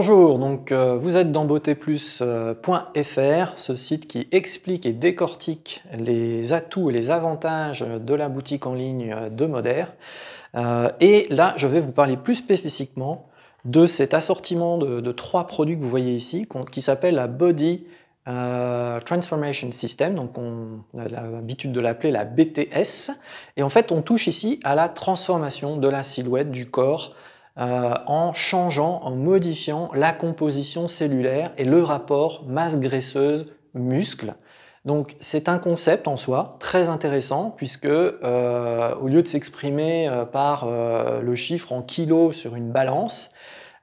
Bonjour, donc euh, vous êtes dans beautéplus.fr, euh, ce site qui explique et décortique les atouts et les avantages de la boutique en ligne de Modère. Euh, et là, je vais vous parler plus spécifiquement de cet assortiment de, trois produits que vous voyez ici, qui s'appelle la Body Transformation System, donc on a l'habitude de l'appeler la BTS. Et en fait, on touche ici à la transformation de la silhouette du corps euh, en changeant, en modifiant la composition cellulaire et le rapport masse graisseuse-muscle. Donc c'est un concept en soi très intéressant puisque euh, au lieu de s'exprimer euh, par le chiffre en kilos sur une balance,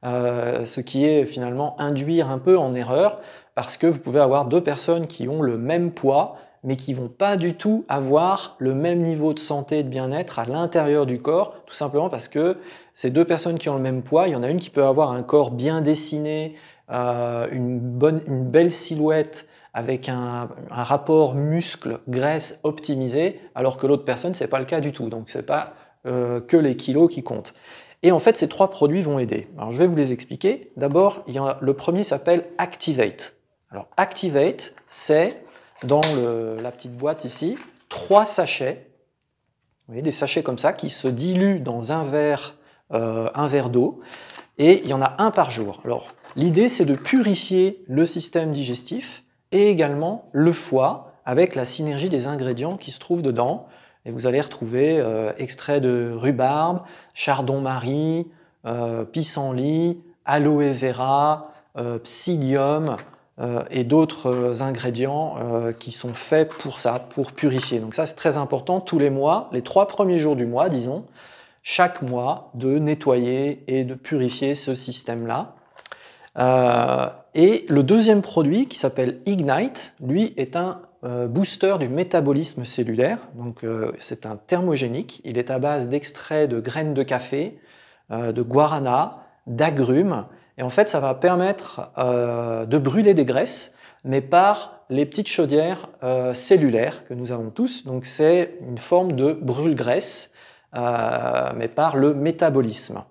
ce qui est finalement induire un peu en erreur, parce que vous pouvez avoir deux personnes qui ont le même poids, mais qui vont pas du tout avoir le même niveau de santé et de bien-être à l'intérieur du corps, tout simplement parce que ces deux personnes qui ont le même poids, il y en a une qui peut avoir un corps bien dessiné, euh, une, belle silhouette avec un, rapport muscle-graisse optimisé, alors que l'autre personne, c'est pas le cas du tout. Donc, c'est pas euh, que les kilos qui comptent. Et en fait, ces trois produits vont aider. Alors, je vais vous les expliquer. D'abord, le premier s'appelle Activate. Alors, Activate, c'est dans la petite boîte ici trois sachets, vous voyez, des sachets comme ça qui se diluent dans un verre, euh, un verre d'eau, et il y en a un par jour. Alors l'idée c'est de purifier le système digestif et également le foie avec la synergie des ingrédients qui se trouvent dedans. Et vous allez retrouver euh, extrait de rhubarbe, chardon-marie, euh, pissenlit, aloe vera, euh, psyllium, euh, et d'autres euh, ingrédients euh, qui sont faits pour ça, pour purifier. Donc ça, c'est très important tous les mois, les trois premiers jours du mois, disons, chaque mois, de nettoyer et de purifier ce système-là. et le deuxième produit, qui s'appelle Ignite, lui est un booster du métabolisme cellulaire. Donc c'est un thermogénique. Il est à base d'extraits de graines de café, de guarana, d'agrumes et en fait, ça va permettre euh, de brûler des graisses, mais par les petites chaudières euh, cellulaires que nous avons tous. Donc c'est une forme de brûle-graisse, euh, mais par le métabolisme.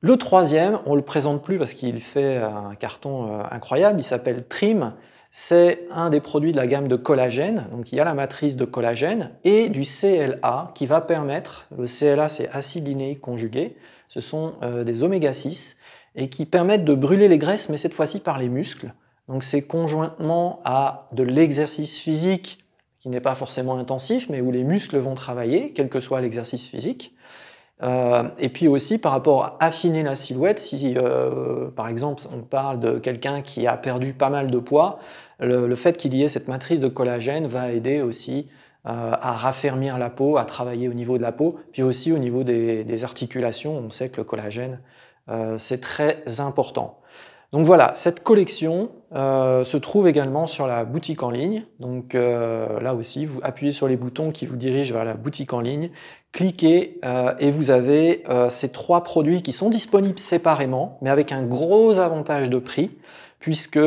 Le troisième, on ne le présente plus parce qu'il fait un carton incroyable, il s'appelle Trim. C'est un des produits de la gamme de collagène, donc il y a la matrice de collagène et du CLA qui va permettre, le CLA c'est acide linéique conjugué, ce sont euh, des oméga 6 et qui permettent de brûler les graisses, mais cette fois-ci par les muscles. Donc c'est conjointement à de l'exercice physique qui n'est pas forcément intensif, mais où les muscles vont travailler, quel que soit l'exercice physique. Euh, et puis aussi par rapport à affiner la silhouette, si euh, par exemple on parle de quelqu'un qui a perdu pas mal de poids, le fait qu'il y ait cette matrice de collagène va aider aussi euh, à raffermir la peau, à travailler au niveau de la peau, puis aussi au niveau des, articulations. On sait que le collagène, euh, c'est très important. Donc voilà, cette collection euh, se trouve également sur la boutique en ligne. Donc là aussi, vous appuyez sur les boutons qui vous dirigent vers la boutique en ligne, cliquez et vous avez ces trois produits qui sont disponibles séparément, mais avec un gros avantage de prix, puisque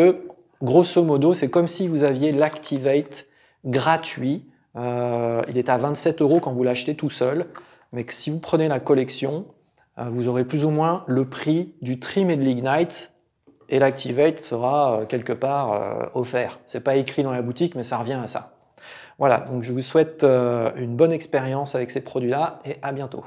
grosso modo, c'est comme si vous aviez l'Activate gratuit euh, il est à 27 euros quand vous l'achetez tout seul, mais si vous prenez la collection, euh, vous aurez plus ou moins le prix du trim et de l'ignite, et l'activate sera euh, quelque part offert. C'est pas écrit dans la boutique, mais ça revient à ça. Voilà, donc je vous souhaite une bonne expérience avec ces produits-là et à bientôt.